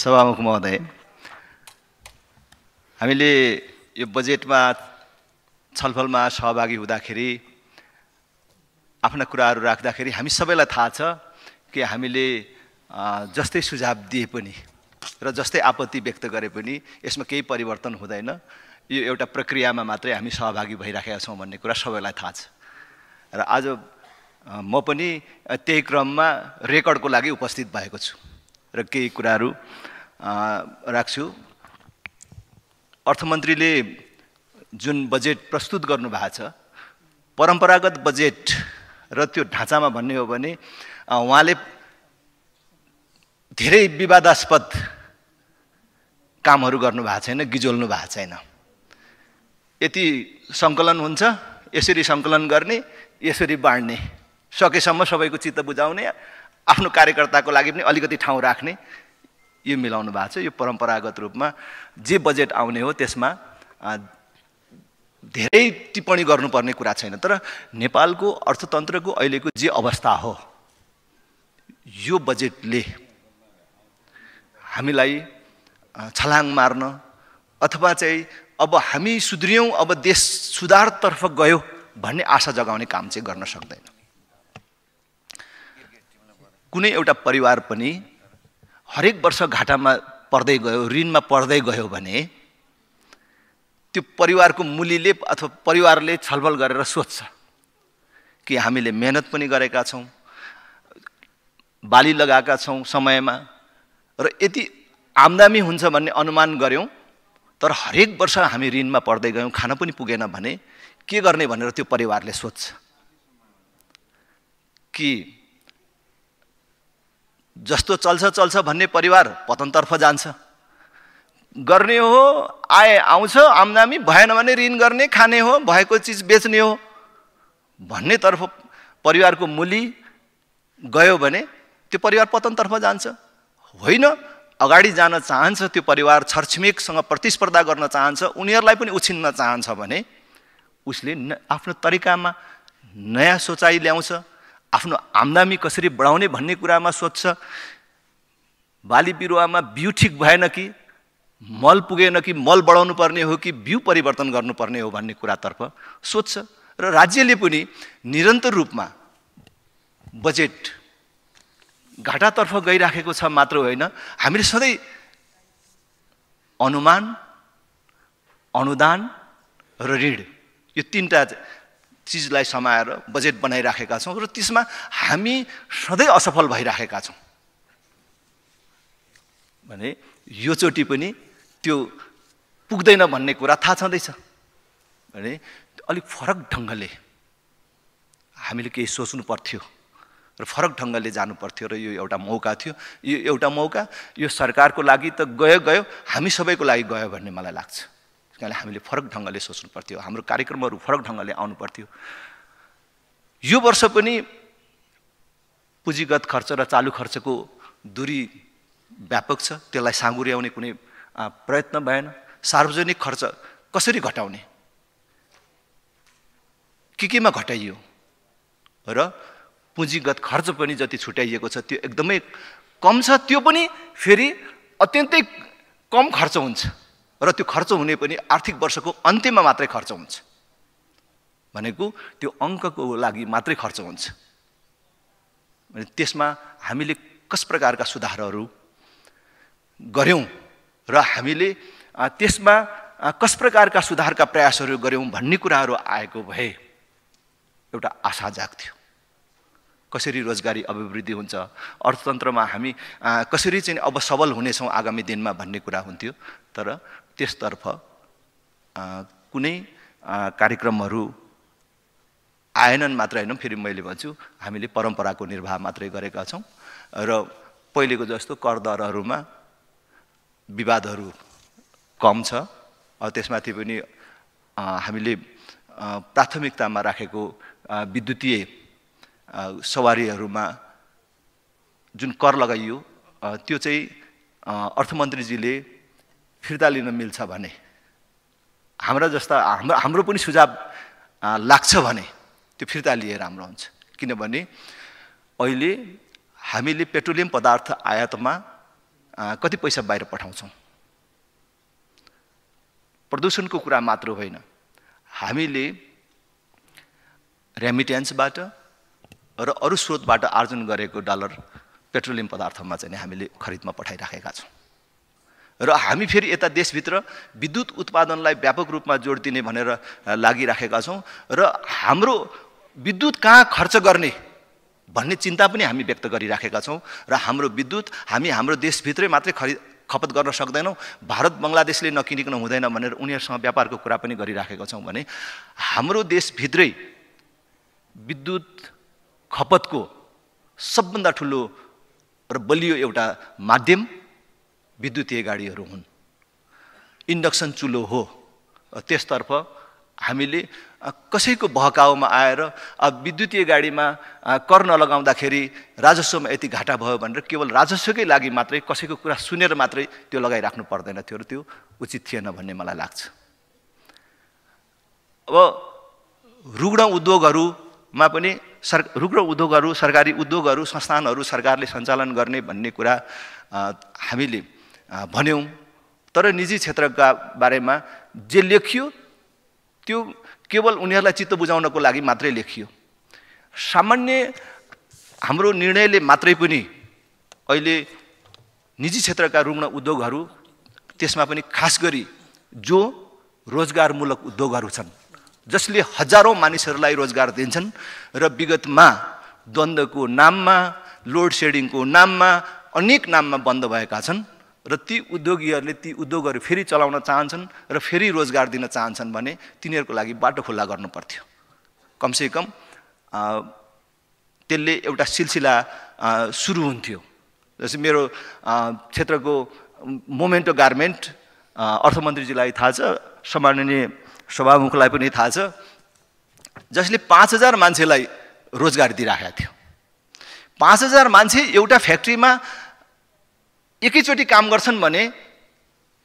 सभामुख महोदय हामीले यो बजेटमा छलफलमा सहभागी हुँदाखेरि आफ्ना कुराहरू राख्दाखेरि हामी सबैलाई थाहा छ कि हामीले जस्तै सुझाव दिए पनि र जस्तै आपत्ति व्यक्त गरे पनि यसमा केही परिवर्तन हुँदैन यो एउटा प्रक्रियामा मात्रै हामी सहभागी भइराखेका छौँ भन्ने कुरा सबैलाई थाहा छ र आज म पनि त्यही क्रममा रेकर्डको लागि उपस्थित भएको छु र केही कुराहरू राख्छु अर्थमन्त्रीले जुन बजेट प्रस्तुत गर्नुभएको छ परम्परागत बजेट र त्यो ढाँचामा भन्ने हो भने उहाँले धेरै विवादास्पद कामहरू गर्नुभएको छैन गिजोल्नु भएको छैन यति सङ्कलन हुन्छ यसरी सङ्कलन गर्ने यसरी बाँड्ने सकेसम्म सबैको चित्त बुझाउने आफ्नो कार्यकर्ताको लागि पनि अलिकति ठाउँ राख्ने यो मिलाउनु भएको छ यो परम्परागत रूपमा जे बजेट आउने हो त्यसमा धेरै टिप्पणी गर्नुपर्ने कुरा छैन तर नेपालको अर्थतन्त्रको अहिलेको जे अवस्था हो यो बजेटले हामीलाई छलाङ मार्न अथवा चाहिँ अब हामी सुध्रियौँ अब देश सुधारतर्फ गयो भन्ने आशा जगाउने काम चाहिँ गर्न सक्दैन कुनै एउटा परिवार पनि हरेक वर्ष घाटामा पर्दै गयो ऋणमा पर्दै गयो भने त्यो परिवारको मूल्यले अथवा परिवारले छलफल गरेर सोध्छ कि हामीले मेहनत पनि गरेका छौँ बाली लगाएका छौँ समयमा र यति आम्दामी हुन्छ भन्ने अनुमान गऱ्यौँ तर हरेक वर्ष हामी ऋणमा पर्दै गयौँ खान पनि पुगेन भने के गर्ने भनेर त्यो परिवारले सोध्छ कि जस्तो चल्छ चल्छ भन्ने परिवार पतनतर्फ जान्छ गर्ने हो आए आउँछ आम्दामी भएन भने ऋण गर्ने खाने हो भएको चिज बेच्ने हो भन्नेतर्फ परिवारको मुली गयो भने त्यो परिवार पतनतर्फ जान्छ होइन अगाडि जान चाहन्छ त्यो परिवार छरछिमेकसँग प्रतिस्पर्धा गर्न चाहन्छ उनीहरूलाई पनि उछिन्न चाहन्छ भने उसले आफ्नो तरिकामा नयाँ सोचाइ ल्याउँछ आफ्नो आम्दामी कसरी बढाउने भन्ने कुरामा सोध्छ बाली बिरुवामा बिउ ठिक भएन कि मल पुगेन कि मल बढाउनु पर्ने हो कि बिउ परिवर्तन गर्नुपर्ने हो भन्ने कुरातर्फ सोध्छ र राज्यले पनि निरन्तर रूपमा बजेट घाटातर्फ गइराखेको छ मात्र होइन हामीले सधैँ अनुमान अनुदान र ऋण यो तिनवटा चिजलाई समाएर बजेट बनाइराखेका छौँ र त्यसमा हामी सधैँ असफल भइराखेका छौँ भने यो योचोटि पनि त्यो पुग्दैन भन्ने कुरा थाहा छँदैछ भने अलिक फरक ढङ्गले हामीले केही सोच्नु पर्थ्यो र फरक ढङ्गले जानु पर्थ्यो र यो एउटा मौका थियो यो एउटा मौका यो सरकारको लागि त गयो गयो हामी सबैको लागि गयो भन्ने मलाई लाग्छ त्यसले हामीले फरक ढङ्गले सोच्नु पर्थ्यो हाम्रो कार्यक्रमहरू फरक ढङ्गले आउनु पर्थ्यो यो वर्ष पनि पुँजीगत खर्च र चालु खर्चको दूरी व्यापक छ त्यसलाई साँगुर्याउने कुनै प्रयत्न भएन सार्वजनिक खर्च कसरी घटाउने के केमा घटाइयो र पुँजीगत खर्च पनि जति छुट्याइएको छ त्यो एकदमै कम छ त्यो पनि फेरि अत्यन्तै कम खर्च हुन्छ र त्यो खर्च हुने पनि आर्थिक वर्षको अन्त्यमा मात्रै खर्च हुन्छ भनेको त्यो अङ्कको लागि मात्रै खर्च हुन्छ त्यसमा हामीले कस प्रकारका सुधारहरू गऱ्यौँ र हामीले त्यसमा कस प्रकारका सुधारका प्रयासहरू गऱ्यौँ भन्ने कुराहरू आएको भए एउटा आशा जाग्थ्यो कसरी रोजगारी अभिवृद्धि हुन्छ अर्थतन्त्रमा हामी कसरी चाहिँ अब सबल हुनेछौँ आगामी दिनमा भन्ने कुरा हुन्थ्यो तर त्यसतर्फ कुनै कार्यक्रमहरू आएनन् मात्र होइन फेरि मैले भन्छु हामीले परम्पराको निर्वाह मात्रै गरेका छौँ र पहिलेको जस्तो कर करदरहरूमा विवादहरू कम छ त्यसमाथि पनि हामीले प्राथमिकतामा राखेको विद्युतीय सवारीहरूमा जुन कर लगाइयो त्यो चाहिँ अर्थमन्त्रीजीले फिर्ता लिन मिल्छ भने हाम्रा जस्ता हाम्रो हाम्रो पनि सुझाव लाग्छ भने त्यो फिर्ता लिए राम्रो हुन्छ किनभने अहिले हामीले पेट्रोलियम पदार्थ आयातमा कति पैसा बाहिर पठाउँछौँ प्रदूषणको कुरा मात्र होइन हामीले रेमिट्यान्सबाट र अरू स्रोतबाट आर्जन गरेको डलर पेट्रोलियम पदार्थमा चाहिँ हामीले खरिदमा पठाइराखेका छौँ र हामी फेरि यता देशभित्र विद्युत उत्पादनलाई व्यापक रूपमा जोड दिने भनेर लागिराखेका छौँ र हाम्रो विद्युत कहाँ खर्च गर्ने भन्ने चिन्ता पनि हामी व्यक्त गरिराखेका छौँ र हाम्रो विद्युत हामी हाम्रो देशभित्रै मात्रै खरि खपत गर्न सक्दैनौँ भारत बङ्गलादेशले नकिनिकन हुँदैन भनेर उनीहरूसँग व्यापारको कुरा पनि गरिराखेका छौँ भने हाम्रो देशभित्रै विद्युत खपतको सबभन्दा ठुलो र बलियो एउटा माध्यम विद्युतीय गाडीहरू हुन् इन्डक्सन चुलो हो त्यसतर्फ हामीले कसैको बहकाउमा आएर विद्युतीय गाडीमा कर नलगाउँदाखेरि राजस्वमा यति घाटा भयो भनेर केवल राजस्वकै लागि मात्रै कसैको कुरा सुनेर मात्रै त्यो लगाइराख्नु पर्दैन थियो र त्यो उचित थिएन भन्ने मलाई लाग्छ अब रुग्ण उद्योगहरूमा पनि सर रुग्ण उद्योगहरू सरकारी उद्योगहरू संस्थानहरू सरकारले सञ्चालन गर्ने भन्ने कुरा हामीले भन्यौँ तर निजी क्षेत्रका बारेमा जे लेखियो त्यो केवल उनीहरूलाई चित्त बुझाउनको लागि मात्रै लेखियो सामान्य हाम्रो निर्णयले मात्रै पनि अहिले निजी क्षेत्रका रुग्ण उद्योगहरू त्यसमा पनि खास गरी जो रोजगारमूलक उद्योगहरू छन् जसले हजारौँ मानिसहरूलाई रोजगार दिन्छन् र विगतमा द्वन्द्वको नाममा लोड सेडिङको नाममा अनेक नाममा बन्द भएका छन् र ती उद्योगीहरूले ती उद्योगहरू फेरि चलाउन चाहन्छन् र फेरि रोजगार दिन चाहन्छन् भने तिनीहरूको लागि बाटो खुल्ला गर्नु पर्थ्यो कमसेकम त्यसले एउटा सिलसिला सुरु हुन्थ्यो जस्तै मेरो क्षेत्रको मोमेन्टो गार्मेन्ट अर्थमन्त्रीजीलाई थाहा छ सम्माननीय सभामुखलाई पनि थाहा छ जसले पाँच हजार मान्छेलाई रोजगार दिइराखेको थियो पाँच हजार मान्छे एउटा फ्याक्ट्रीमा एकैचोटि काम गर्छन् भने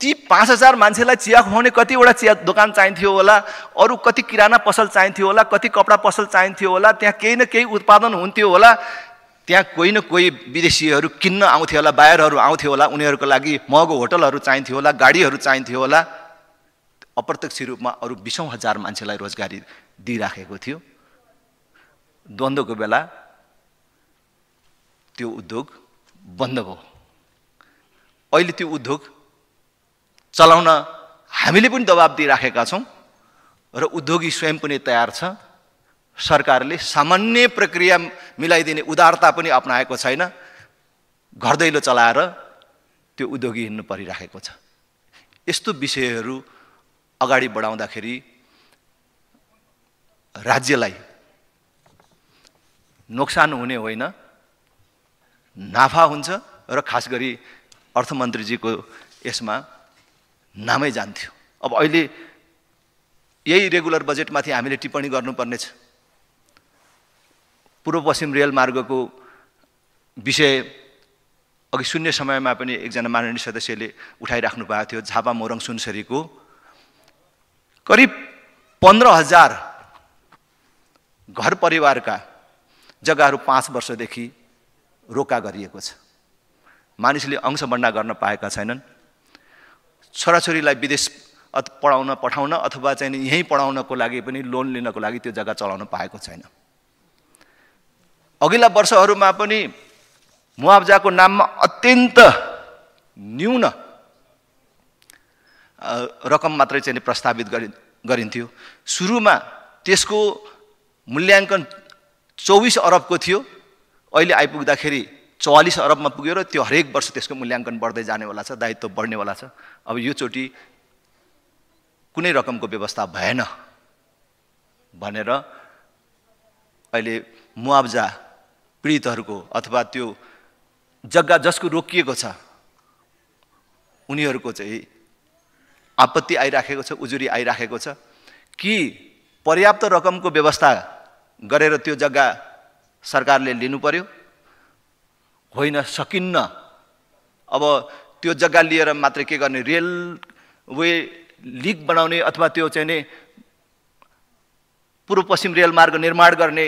ती पाँच हजार मान्छेलाई चिया खुवाउने कतिवटा चिया दोकान चाहिन्थ्यो होला अरू कति किराना पसल चाहिन्थ्यो होला कति कपडा पसल चाहिन्थ्यो होला त्यहाँ केही न केही उत्पादन हुन्थ्यो होला त्यहाँ कोही न कोही विदेशीहरू किन्न आउँथ्यो होला बाहिरहरू आउँथ्यो होला उनीहरूको लागि महँगो होटलहरू चाहिन्थ्यो होला गाडीहरू चाहिन्थ्यो होला अप्रत्यक्ष रूपमा अरू बिसौँ हजार मान्छेलाई रोजगारी दिइराखेको थियो द्वन्द्वको बेला त्यो उद्योग बन्द भयो अहिले त्यो उद्योग चलाउन हामीले पनि दबाब दिइराखेका छौँ र उद्योगी स्वयं पनि तयार छ सरकारले सामान्य प्रक्रिया मिलाइदिने उदारता पनि अप्नाएको छैन घर दैलो चलाएर त्यो उद्योगी हिँड्नु परिराखेको छ यस्तो विषयहरू अगाडि बढाउँदाखेरि राज्यलाई नोक्सान हुने होइन नाफा हुन्छ र खास गरी अर्थमन्त्रीजीको यसमा नामै जान्थ्यो अब अहिले यही रेगुलर बजेटमाथि हामीले टिप्पणी गर्नुपर्नेछ पूर्व पश्चिम रेल मार्गको विषय अघि शून्य समयमा पनि एकजना माननीय सदस्यले उठाइराख्नु भएको थियो झापा मोरङ सुनसरीको करिब पन्ध्र हजार घर परिवारका जग्गाहरू पाँच वर्षदेखि रोका गरिएको छ मानिसले बन्ना गर्न पाएका छैनन् छोराछोरीलाई विदेश पढाउन पठाउन अथवा चाहिँ यहीँ पढाउनको लागि पनि लोन लिनको लागि त्यो जग्गा चलाउन पाएको छैन अघिल्ला वर्षहरूमा पनि मुआब्जाको नाममा अत्यन्त न्यून रकम मात्रै चाहिँ प्रस्तावित गरि गरिन्थ्यो सुरुमा त्यसको मूल्याङ्कन चौबिस अरबको थियो अहिले आइपुग्दाखेरि चौवालिस अरबमा पुग्यो र त्यो हरेक वर्ष त्यसको मूल्याङ्कन बढ्दै जानेवाला छ दायित्व बढ्नेवाला छ अब यो योचोटि कुनै रकमको व्यवस्था भएन भनेर अहिले मुआब्जा पीडितहरूको अथवा त्यो जग्गा जसको रोकिएको छ उनीहरूको चाहिँ आपत्ति आइराखेको छ उजुरी आइराखेको छ कि पर्याप्त रकमको व्यवस्था गरेर त्यो जग्गा सरकारले लिनु पर्यो होइन सकिन्न अब त्यो जग्गा लिएर मात्र के गर्ने रेल वे लिक बनाउने अथवा त्यो चाहिँ नै पूर्व पश्चिम रेलमार्ग निर्माण गर्ने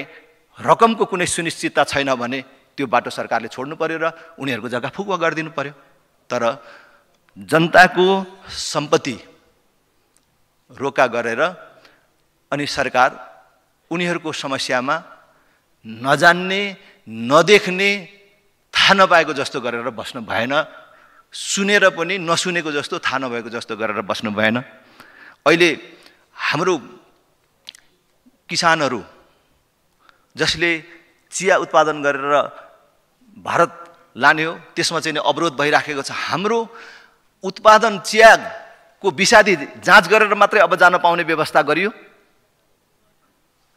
रकमको कुनै सुनिश्चितता छैन भने त्यो बाटो सरकारले छोड्नु पऱ्यो र उनीहरूको जग्गा फुकुवा गरिदिनु पऱ्यो तर जनताको सम्पत्ति रोका गरेर अनि सरकार उनीहरूको समस्यामा नजान्ने नदेख्ने थाहा नपाएको जस्तो गरेर बस्नु भएन सुनेर पनि नसुनेको जस्तो थाहा नभएको जस्तो गरेर बस्नु भएन अहिले हाम्रो किसानहरू जसले चिया उत्पादन गरेर भारत लाने हो त्यसमा चाहिँ अवरोध भइराखेको छ हाम्रो उत्पादन चियाको विषादी जाँच गरेर मात्रै अब जान पाउने व्यवस्था गरियो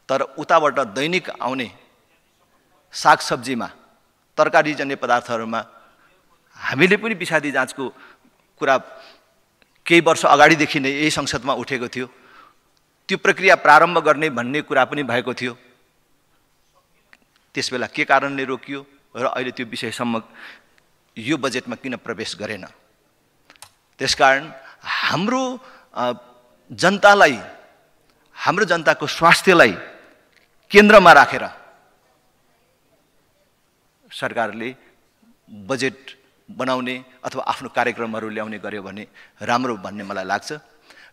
तर उताबाट दैनिक आउने सागसब्जीमा तरकारीजन्य पदार्थहरूमा हामीले पनि विषादी जाँचको कुरा केही वर्ष अगाडिदेखि नै यही संसदमा उठेको थियो त्यो प्रक्रिया प्रारम्भ गर्ने भन्ने कुरा पनि भएको थियो त्यस बेला के कारणले रोकियो र अहिले त्यो विषयसम्म यो बजेटमा किन प्रवेश गरेन त्यसकारण हाम्रो जनतालाई हाम्रो जनताको स्वास्थ्यलाई केन्द्रमा राखेर सरकारले बजेट बनाउने अथवा आफ्नो कार्यक्रमहरू ल्याउने गर्यो भने राम्रो भन्ने मलाई लाग्छ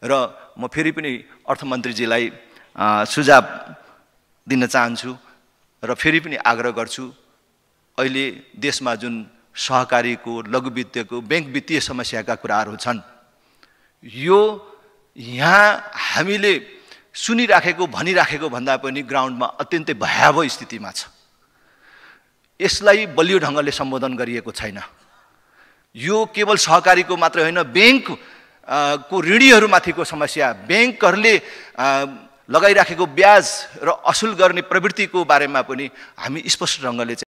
र म फेरि पनि अर्थमन्त्रीजीलाई सुझाव दिन चाहन्छु र फेरि पनि आग्रह गर्छु अहिले देशमा जुन सहकारीको लघु वित्तको ब्याङ्क वित्तीय समस्याका कुराहरू छन् यो यहाँ हामीले सुनिराखेको भनिराखेको भन्दा पनि ग्राउन्डमा अत्यन्तै भयावह स्थितिमा छ यसलाई बलियो ढङ्गले सम्बोधन गरिएको छैन यो केवल सहकारीको मात्रै होइन ब्याङ्क को ऋणीहरूमाथिको समस्या ब्याङ्कहरूले लगाइराखेको ब्याज र असुल गर्ने प्रवृत्तिको बारेमा पनि हामी स्पष्ट ढङ्गले